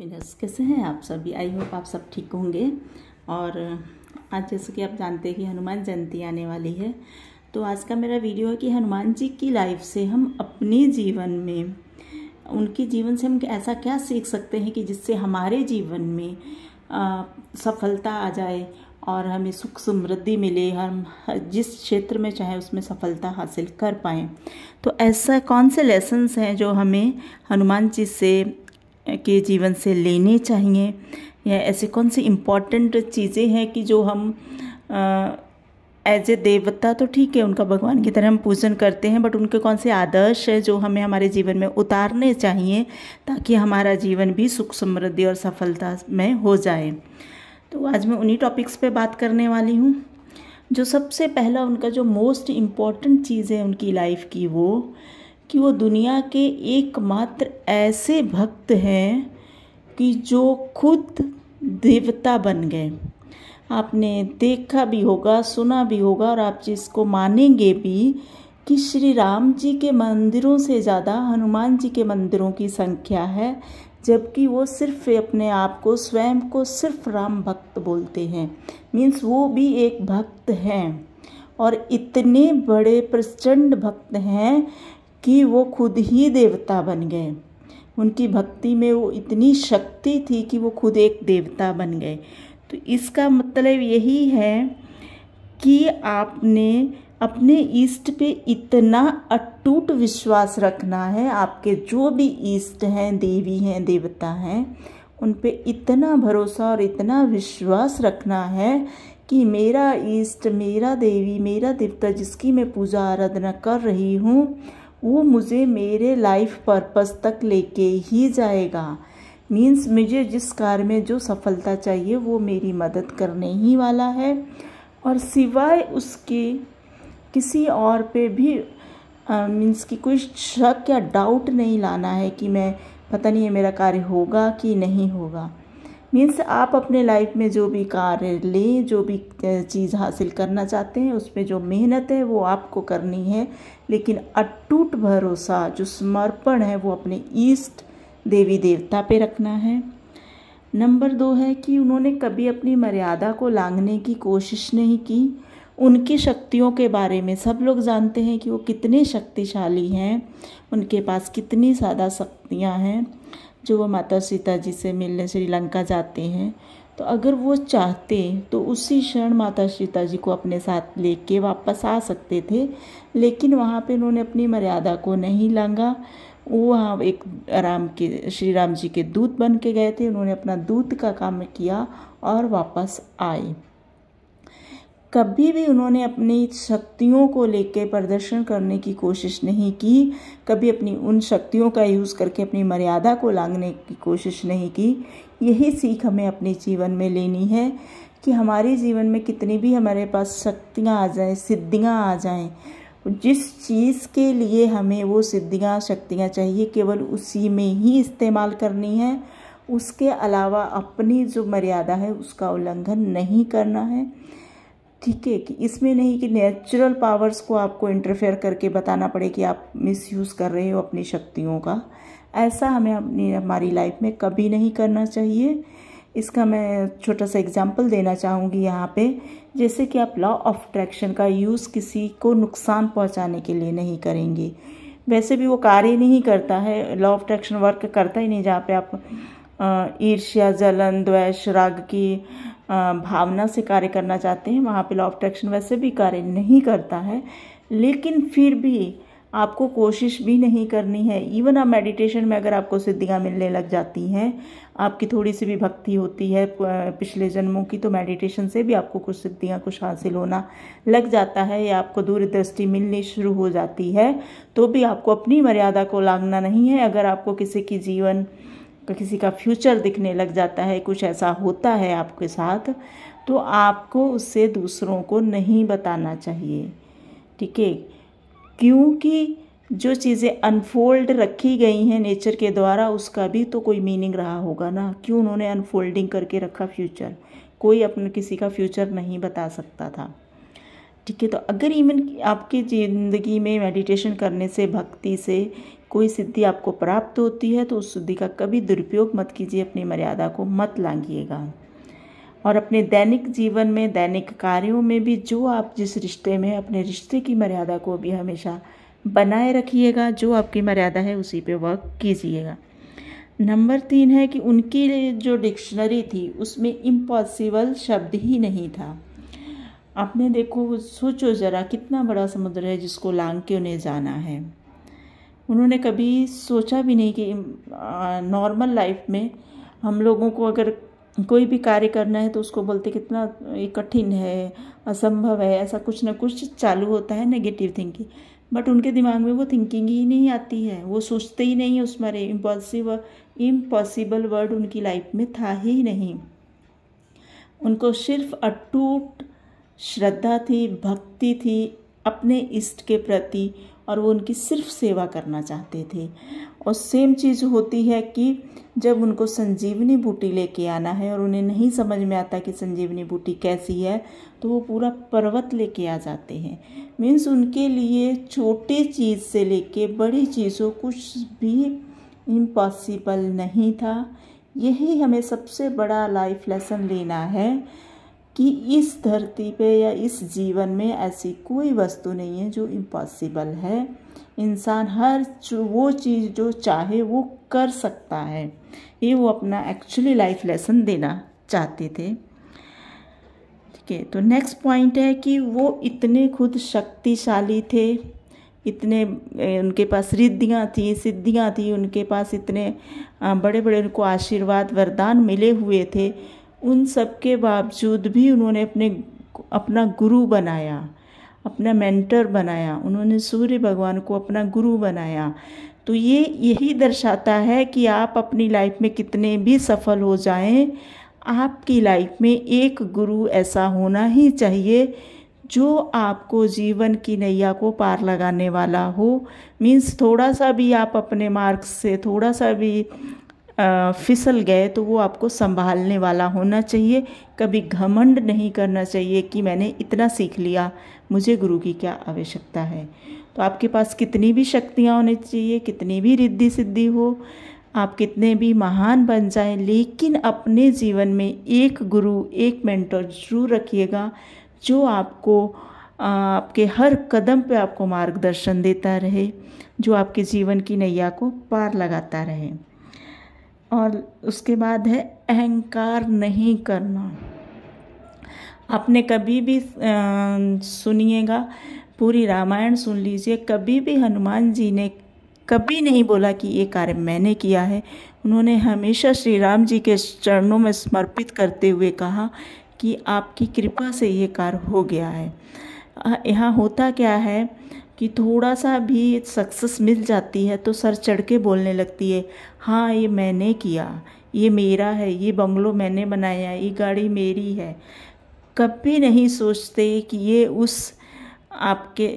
minus कैसे हैं आप सभी आई होप आप सब ठीक होंगे और आज जैसे कि आप जानते हैं कि हनुमान जयंती आने वाली है तो आज का मेरा वीडियो है कि हनुमान जी की लाइफ से हम अपने जीवन में उनके जीवन से हम ऐसा क्या सीख सकते हैं कि जिससे हमारे जीवन में आ, सफलता आ जाए और हमें सुख समृद्धि मिले हम जिस क्षेत्र में चाहे उसमें सफलता हासिल कर पाएँ तो ऐसा कौन से लेसन्स हैं जो हमें हनुमान जी से के जीवन से लेने चाहिए या ऐसे कौन सी इम्पॉर्टेंट चीज़ें हैं कि जो हम एज ए देवता तो ठीक है उनका भगवान की तरह हम पूजन करते हैं बट उनके कौन से आदर्श है जो हमें हमारे जीवन में उतारने चाहिए ताकि हमारा जीवन भी सुख समृद्धि और सफलता में हो जाए तो आज मैं उन्हीं टॉपिक्स पे बात करने वाली हूँ जो सबसे पहला उनका जो मोस्ट इम्पॉर्टेंट चीज़ है उनकी लाइफ की वो कि वो दुनिया के एकमात्र ऐसे भक्त हैं कि जो खुद देवता बन गए आपने देखा भी होगा सुना भी होगा और आप जिसको मानेंगे भी कि श्री राम जी के मंदिरों से ज़्यादा हनुमान जी के मंदिरों की संख्या है जबकि वो सिर्फ अपने आप को स्वयं को सिर्फ राम भक्त बोलते हैं मीन्स वो भी एक भक्त हैं और इतने बड़े प्रचंड भक्त हैं कि वो खुद ही देवता बन गए उनकी भक्ति में वो इतनी शक्ति थी कि वो खुद एक देवता बन गए तो इसका मतलब यही है कि आपने अपने ईष्ट पे इतना अटूट विश्वास रखना है आपके जो भी ईष्ट हैं देवी हैं देवता हैं उन पे इतना भरोसा और इतना विश्वास रखना है कि मेरा ईष्ट मेरा देवी मेरा देवता जिसकी मैं पूजा आराधना कर रही हूँ वो मुझे मेरे लाइफ पर्पस तक लेके ही जाएगा मीन्स मुझे जिस कार्य में जो सफलता चाहिए वो मेरी मदद करने ही वाला है और सिवाय उसके किसी और पे भी मीन्स की कोई शक या डाउट नहीं लाना है कि मैं पता नहीं है मेरा कार्य होगा कि नहीं होगा मीन्स आप अपने लाइफ में जो भी कार्य लें जो भी चीज़ हासिल करना चाहते हैं उसमें जो मेहनत है वो आपको करनी है लेकिन अटूट भरोसा जो समर्पण है वो अपने ईस्ट देवी देवता पे रखना है नंबर दो है कि उन्होंने कभी अपनी मर्यादा को लांघने की कोशिश नहीं की उनकी शक्तियों के बारे में सब लोग जानते हैं कि वो कितने शक्तिशाली हैं उनके पास कितनी ज़्यादा शक्तियाँ हैं जो वह माता सीता जी से मिलने श्रीलंका जाते हैं तो अगर वो चाहते तो उसी क्षण माता सीता जी को अपने साथ लेके वापस आ सकते थे लेकिन वहाँ पे उन्होंने अपनी मर्यादा को नहीं लांगा वो वहाँ एक राम के श्री राम जी के दूत बन के गए थे उन्होंने अपना दूत का काम किया और वापस आए कभी भी उन्होंने अपनी शक्तियों को लेकर प्रदर्शन करने की कोशिश नहीं की कभी अपनी उन शक्तियों का यूज़ करके अपनी मर्यादा को लांगने की कोशिश नहीं की यही सीख हमें अपने जीवन में लेनी है कि हमारे जीवन में कितनी भी हमारे पास शक्तियाँ आ जाएँ सिद्धियाँ आ जाएँ जिस चीज़ के लिए हमें वो सिद्धियाँ शक्तियाँ चाहिए केवल उसी में ही इस्तेमाल करनी है उसके अलावा अपनी जो मर्यादा है उसका उल्लंघन नहीं करना है ठीक है कि इसमें नहीं कि नेचुरल पावर्स को आपको इंटरफेयर करके बताना पड़े कि आप मिसयूज़ कर रहे हो अपनी शक्तियों का ऐसा हमें अपनी हमारी लाइफ में कभी नहीं करना चाहिए इसका मैं छोटा सा एग्जांपल देना चाहूँगी यहाँ पे जैसे कि आप लॉ ऑफ अट्रैक्शन का यूज़ किसी को नुकसान पहुँचाने के लिए नहीं करेंगे वैसे भी वो कार्य नहीं करता है लॉ ऑफ अट्रैक्शन वर्क करता ही नहीं जहाँ पर आप ईर्ष्या जलन द्वेष राग की भावना से कार्य करना चाहते हैं वहाँ पे लॉ ऑफ अट्रैक्शन वैसे भी कार्य नहीं करता है लेकिन फिर भी आपको कोशिश भी नहीं करनी है इवन आप मेडिटेशन में अगर आपको सिद्धियाँ मिलने लग जाती हैं आपकी थोड़ी सी भी भक्ति होती है पिछले जन्मों की तो मेडिटेशन से भी आपको कुछ सिद्धियाँ कुछ हासिल होना लग जाता है या आपको दूरदृष्टि मिलनी शुरू हो जाती है तो भी आपको अपनी मर्यादा को लागना नहीं है अगर आपको किसी की जीवन किसी का फ्यूचर दिखने लग जाता है कुछ ऐसा होता है आपके साथ तो आपको उससे दूसरों को नहीं बताना चाहिए ठीक है क्योंकि जो चीज़ें अनफोल्ड रखी गई हैं नेचर के द्वारा उसका भी तो कोई मीनिंग रहा होगा ना क्यों उन्होंने अनफोल्डिंग करके रखा फ्यूचर कोई अपने किसी का फ्यूचर नहीं बता सकता था ठीक है तो अगर इवन आपकी ज़िंदगी में मेडिटेशन करने से भक्ति से कोई सिद्धि आपको प्राप्त होती है तो उस सिद्धि का कभी दुरुपयोग मत कीजिए अपनी मर्यादा को मत लांगिएगा और अपने दैनिक जीवन में दैनिक कार्यों में भी जो आप जिस रिश्ते में अपने रिश्ते की मर्यादा को भी हमेशा बनाए रखिएगा जो आपकी मर्यादा है उसी पे वर्क कीजिएगा नंबर तीन है कि उनकी जो डिक्शनरी थी उसमें इम्पॉसिबल शब्द ही नहीं था आपने देखो सोचो ज़रा कितना बड़ा समुद्र है जिसको लांग के उन्हें जाना है उन्होंने कभी सोचा भी नहीं कि नॉर्मल लाइफ में हम लोगों को अगर कोई भी कार्य करना है तो उसको बोलते कितना कठिन है असंभव है ऐसा कुछ ना कुछ चालू होता है नेगेटिव थिंकिंग बट उनके दिमाग में वो थिंकिंग ही नहीं आती है वो सोचते ही नहीं उस मारे इम्पॉसिव इम्पॉसिबल वर्ड उनकी लाइफ में था ही नहीं उनको सिर्फ अटूट श्रद्धा थी भक्ति थी अपने इष्ट के प्रति और वो उनकी सिर्फ सेवा करना चाहते थे और सेम चीज़ होती है कि जब उनको संजीवनी बूटी लेके आना है और उन्हें नहीं समझ में आता कि संजीवनी बूटी कैसी है तो वो पूरा पर्वत लेके आ जाते हैं मीन्स उनके लिए छोटे चीज़ से लेके बड़ी चीज़ों कुछ भी इम्पॉसिबल नहीं था यही हमें सबसे बड़ा लाइफ लेसन लेना है कि इस धरती पे या इस जीवन में ऐसी कोई वस्तु नहीं है जो इम्पॉसिबल है इंसान हर वो चीज़ जो चाहे वो कर सकता है ये वो अपना एक्चुअली लाइफ लेसन देना चाहते थे ठीक है तो नेक्स्ट पॉइंट है कि वो इतने खुद शक्तिशाली थे इतने उनके पास रिद्धियाँ थी सिद्धियाँ थी उनके पास इतने बड़े बड़े उनको आशीर्वाद वरदान मिले हुए थे उन सब के बावजूद भी उन्होंने अपने अपना गुरु बनाया अपना मेंटर बनाया उन्होंने सूर्य भगवान को अपना गुरु बनाया तो ये यही दर्शाता है कि आप अपनी लाइफ में कितने भी सफल हो जाएं आपकी लाइफ में एक गुरु ऐसा होना ही चाहिए जो आपको जीवन की नैया को पार लगाने वाला हो मीन्स थोड़ा सा भी आप अपने मार्क्स से थोड़ा सा भी फिसल गए तो वो आपको संभालने वाला होना चाहिए कभी घमंड नहीं करना चाहिए कि मैंने इतना सीख लिया मुझे गुरु की क्या आवश्यकता है तो आपके पास कितनी भी शक्तियाँ होनी चाहिए कितनी भी रिद्धि सिद्धि हो आप कितने भी महान बन जाएं लेकिन अपने जीवन में एक गुरु एक मेंटर जरूर रखिएगा जो आपको आपके हर कदम पे आपको मार्गदर्शन देता रहे जो आपके जीवन की नैया को पार लगाता रहे और उसके बाद है अहंकार नहीं करना आपने कभी भी सुनिएगा पूरी रामायण सुन लीजिए कभी भी हनुमान जी ने कभी नहीं बोला कि ये कार्य मैंने किया है उन्होंने हमेशा श्री राम जी के चरणों में समर्पित करते हुए कहा कि आपकी कृपा से ये कार्य हो गया है यहाँ होता क्या है कि थोड़ा सा भी सक्सेस मिल जाती है तो सर चढ़ के बोलने लगती है हाँ ये मैंने किया ये मेरा है ये बंगलो मैंने बनाया ये गाड़ी मेरी है कभी नहीं सोचते कि ये उस आपके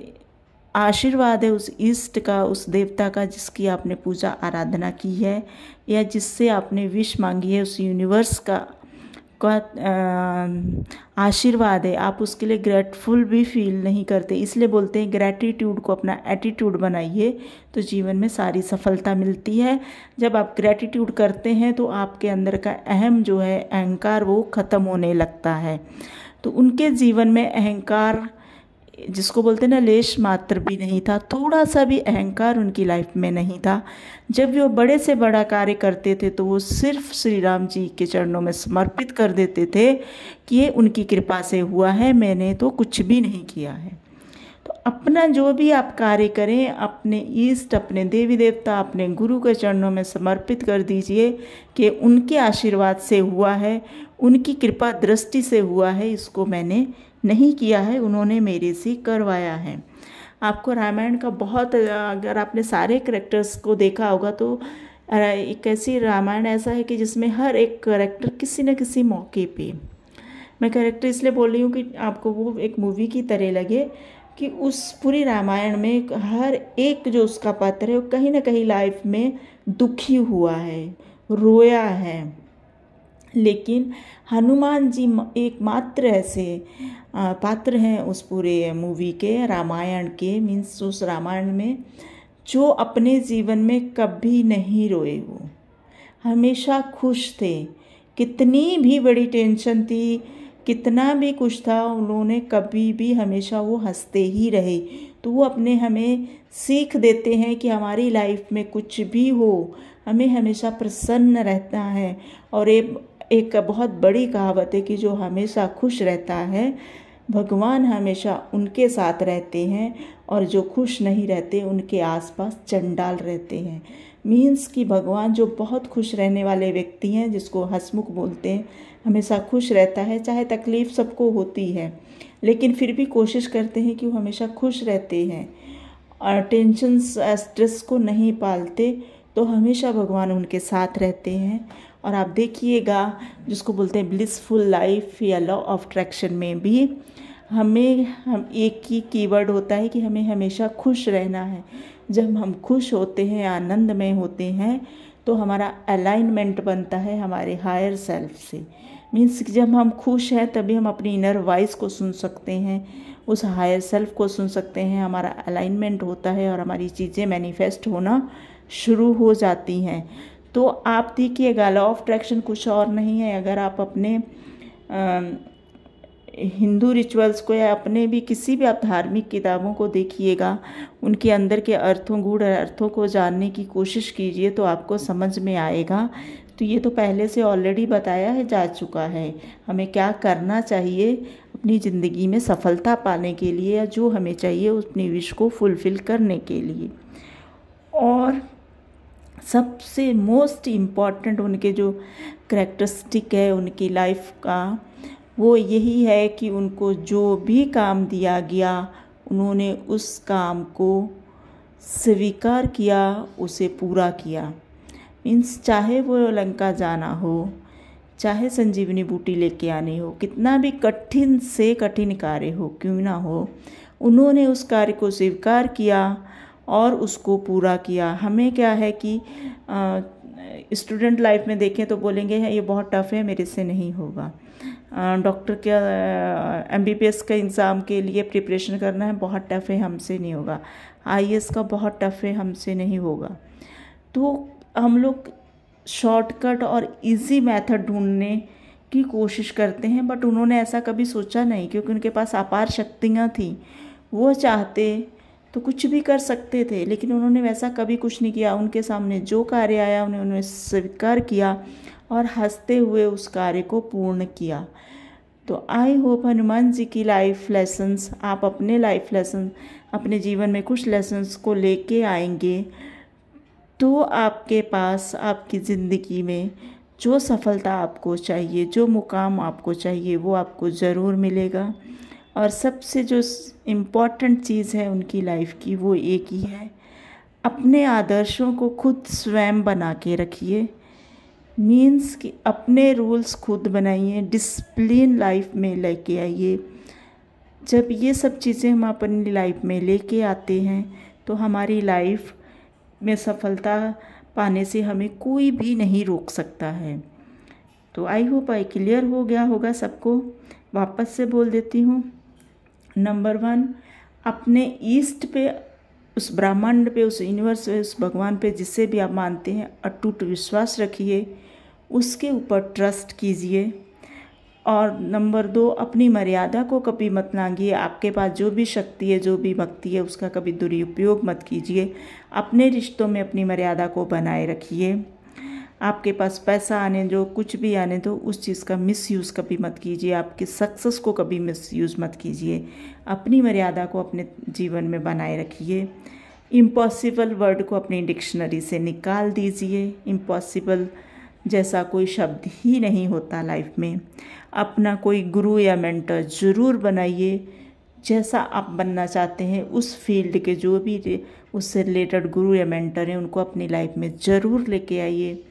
आशीर्वाद है उस इष्ट का उस देवता का जिसकी आपने पूजा आराधना की है या जिससे आपने विश मांगी है उस यूनिवर्स का का आशीर्वाद है आप उसके लिए ग्रेटफुल भी फील नहीं करते इसलिए बोलते हैं ग्रैटिट्यूड को अपना एटीट्यूड बनाइए तो जीवन में सारी सफलता मिलती है जब आप ग्रैटिट्यूड करते हैं तो आपके अंदर का अहम जो है अहंकार वो ख़त्म होने लगता है तो उनके जीवन में अहंकार जिसको बोलते हैं ना लेश मात्र भी नहीं था थोड़ा सा भी अहंकार उनकी लाइफ में नहीं था जब वो बड़े से बड़ा कार्य करते थे तो वो सिर्फ श्री राम जी के चरणों में समर्पित कर देते थे कि ये उनकी कृपा से हुआ है मैंने तो कुछ भी नहीं किया है तो अपना जो भी आप कार्य करें अपने ईष्ट अपने देवी देवता अपने गुरु के चरणों में समर्पित कर दीजिए कि उनके आशीर्वाद से हुआ है उनकी कृपा दृष्टि से हुआ है इसको मैंने नहीं किया है उन्होंने मेरे से करवाया है आपको रामायण का बहुत अगर आपने सारे करेक्टर्स को देखा होगा तो एक ऐसी रामायण ऐसा है कि जिसमें हर एक करेक्टर किसी न किसी मौके पे मैं करेक्टर इसलिए बोल रही हूँ कि आपको वो एक मूवी की तरह लगे कि उस पूरी रामायण में हर एक जो उसका पात्र है वो कहीं ना कहीं लाइफ में दुखी हुआ है रोया है लेकिन हनुमान जी एकमात्र ऐसे पात्र हैं उस पूरे मूवी के रामायण के मीन्स उस रामायण में जो अपने जीवन में कभी नहीं रोए वो हमेशा खुश थे कितनी भी बड़ी टेंशन थी कितना भी कुछ था उन्होंने कभी भी हमेशा वो हंसते ही रहे तो वो अपने हमें सीख देते हैं कि हमारी लाइफ में कुछ भी हो हमें हमेशा प्रसन्न रहता है और ये एक बहुत बड़ी कहावत है कि जो हमेशा खुश रहता है भगवान हमेशा उनके साथ रहते हैं और जो खुश नहीं रहते उनके आसपास चंडाल रहते हैं मीन्स कि भगवान जो बहुत खुश रहने वाले व्यक्ति हैं जिसको हसमुख बोलते हैं हमेशा खुश रहता है चाहे तकलीफ़ सबको होती है लेकिन फिर भी कोशिश करते हैं कि वो हमेशा खुश रहते हैं और टेंशन स्ट्रेस को नहीं पालते तो हमेशा भगवान उनके साथ रहते हैं और आप देखिएगा जिसको बोलते हैं ब्लिसफुल लाइफ या लॉ ऑफ ट्रैक्शन में भी हमें हम एक ही कीवर्ड होता है कि हमें हमेशा खुश रहना है जब हम खुश होते हैं आनंद में होते हैं तो हमारा अलाइनमेंट बनता है हमारे हायर सेल्फ से मीन्स कि जब हम खुश हैं तभी हम अपनी इनर वॉइस को सुन सकते हैं उस हायर सेल्फ को सुन सकते हैं हमारा अलाइनमेंट होता है और हमारी चीज़ें मैनिफेस्ट होना शुरू हो जाती हैं तो आप देखिएगा लॉ ऑफ अट्रैक्शन कुछ और नहीं है अगर आप अपने हिंदू रिचुअल्स को या अपने भी किसी भी आप धार्मिक किताबों को देखिएगा उनके अंदर के अर्थों गूढ़ अर्थों को जानने की कोशिश कीजिए तो आपको समझ में आएगा तो ये तो पहले से ऑलरेडी बताया है जा चुका है हमें क्या करना चाहिए अपनी ज़िंदगी में सफलता पाने के लिए या जो हमें चाहिए अपनी विश को फुलफ़िल करने के लिए और सबसे मोस्ट इम्पॉर्टेंट उनके जो करेक्टरिस्टिक है उनकी लाइफ का वो यही है कि उनको जो भी काम दिया गया उन्होंने उस काम को स्वीकार किया उसे पूरा किया मीन्स चाहे वो लंका जाना हो चाहे संजीवनी बूटी लेके आनी हो कितना भी कठिन से कठिन कार्य हो क्यों ना हो उन्होंने उस कार्य को स्वीकार किया और उसको पूरा किया हमें क्या है कि स्टूडेंट लाइफ में देखें तो बोलेंगे हाँ, ये बहुत टफ़ है मेरे से नहीं होगा डॉक्टर के एम बी एस का एग्ज़ाम के लिए प्रिपरेशन करना है बहुत टफ़ है हमसे नहीं होगा आई एस का बहुत टफ़ है हमसे नहीं होगा तो हम लोग शॉर्टकट और इजी मेथड ढूंढने की कोशिश करते हैं बट उन्होंने ऐसा कभी सोचा नहीं क्योंकि उनके पास अपार शक्तियाँ थी वो चाहते तो कुछ भी कर सकते थे लेकिन उन्होंने वैसा कभी कुछ नहीं किया उनके सामने जो कार्य आया उन्हें उन्होंने स्वीकार किया और हंसते हुए उस कार्य को पूर्ण किया तो आई होप हनुमान जी की लाइफ लेसन्स आप अपने लाइफ लेसन अपने जीवन में कुछ लेसन्स को लेके आएंगे तो आपके पास आपकी ज़िंदगी में जो सफलता आपको चाहिए जो मुकाम आपको चाहिए वो आपको ज़रूर मिलेगा और सबसे जो इम्पॉर्टेंट चीज़ है उनकी लाइफ की वो एक ही है अपने आदर्शों को खुद स्वयं बना के रखिए मीन्स कि अपने रूल्स खुद बनाइए डिसिप्लिन लाइफ में लेके आइए जब ये सब चीज़ें हम अपनी लाइफ में लेके आते हैं तो हमारी लाइफ में सफलता पाने से हमें कोई भी नहीं रोक सकता है तो आई होप आई क्लियर हो गया होगा सबको वापस से बोल देती हूँ नंबर वन अपने ईस्ट पे उस ब्रह्मांड पे उस यूनिवर्स पे उस भगवान पे जिससे भी आप मानते हैं अटूट विश्वास रखिए उसके ऊपर ट्रस्ट कीजिए और नंबर दो अपनी मर्यादा को कभी मत लांघिए आपके पास जो भी शक्ति है जो भी भक्ति है उसका कभी दुरुपयोग मत कीजिए अपने रिश्तों में अपनी मर्यादा को बनाए रखिए आपके पास पैसा आने दो कुछ भी आने दो तो उस चीज़ का मिसयूज़ कभी मत कीजिए आपकी सक्सेस को कभी मिस यूज़ मत कीजिए अपनी मर्यादा को अपने जीवन में बनाए रखिए इम्पॉसिबल वर्ड को अपनी डिक्शनरी से निकाल दीजिए इम्पॉसिबल जैसा कोई शब्द ही नहीं होता लाइफ में अपना कोई गुरु या मेंटर ज़रूर बनाइए जैसा आप बनना चाहते हैं उस फील्ड के जो भी उससे रिलेटेड गुरु या मेंटर हैं उनको अपनी लाइफ में ज़रूर लेके आइए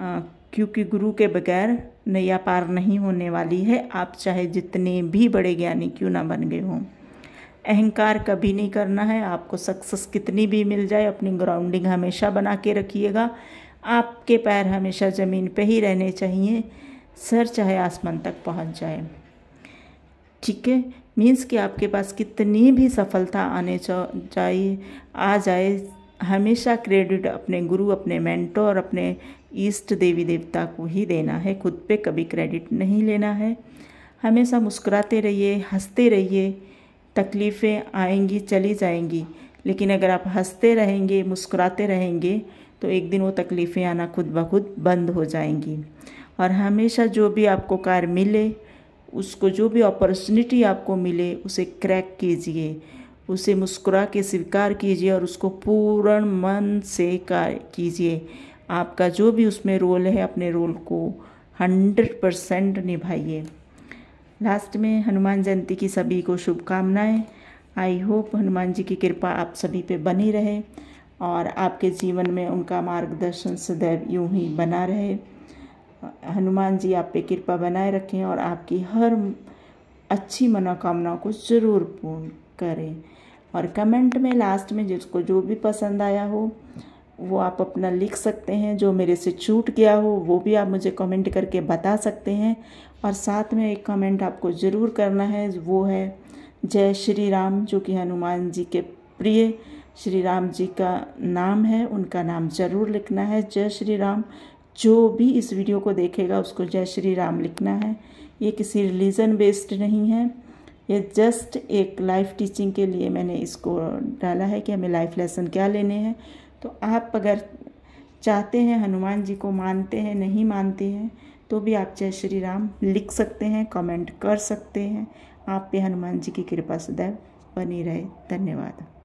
क्योंकि गुरु के बगैर नैया पार नहीं होने वाली है आप चाहे जितने भी बड़े ज्ञानी क्यों ना बन गए हों अहंकार कभी नहीं करना है आपको सक्सेस कितनी भी मिल जाए अपनी ग्राउंडिंग हमेशा बना के रखिएगा आपके पैर हमेशा ज़मीन पे ही रहने चाहिए सर चाहे आसमान तक पहुंच जाए ठीक है मीन्स कि आपके पास कितनी भी सफलता आने जाए आ जाए हमेशा क्रेडिट अपने गुरु अपने और अपने ईस्ट देवी देवता को ही देना है खुद पे कभी क्रेडिट नहीं लेना है हमेशा मुस्कुराते रहिए हंसते रहिए तकलीफ़ें आएंगी चली जाएंगी लेकिन अगर आप हंसते रहेंगे मुस्कुराते रहेंगे तो एक दिन वो तकलीफ़ें आना खुद ब खुद बंद हो जाएंगी और हमेशा जो भी आपको कार मिले उसको जो भी अपॉर्चुनिटी आपको मिले उसे क्रैक कीजिए उसे मुस्कुरा के स्वीकार कीजिए और उसको पूर्ण मन से कार कीजिए आपका जो भी उसमें रोल है अपने रोल को हंड्रेड परसेंट निभाइए लास्ट में हनुमान जयंती की सभी को शुभकामनाएं आई होप हनुमान जी की कृपा आप सभी पे बनी रहे और आपके जीवन में उनका मार्गदर्शन सदैव यूं ही बना रहे हनुमान जी आप पे कृपा बनाए रखें और आपकी हर अच्छी मनोकामना को ज़रूर पूर्ण करें और कमेंट में लास्ट में जिसको जो भी पसंद आया हो वो आप अपना लिख सकते हैं जो मेरे से छूट गया हो वो भी आप मुझे कमेंट करके बता सकते हैं और साथ में एक कमेंट आपको ज़रूर करना है वो है जय श्री राम जो कि हनुमान जी के प्रिय श्री राम जी का नाम है उनका नाम ज़रूर लिखना है जय श्री राम जो भी इस वीडियो को देखेगा उसको जय श्री राम लिखना है ये किसी रिलीजन बेस्ड नहीं है ये जस्ट एक लाइफ टीचिंग के लिए मैंने इसको डाला है कि हमें लाइफ लेसन क्या लेने हैं तो आप अगर चाहते हैं हनुमान जी को मानते हैं नहीं मानते हैं तो भी आप जय श्री राम लिख सकते हैं कमेंट कर सकते हैं आप पे हनुमान जी की कृपा सदैव बनी रहे धन्यवाद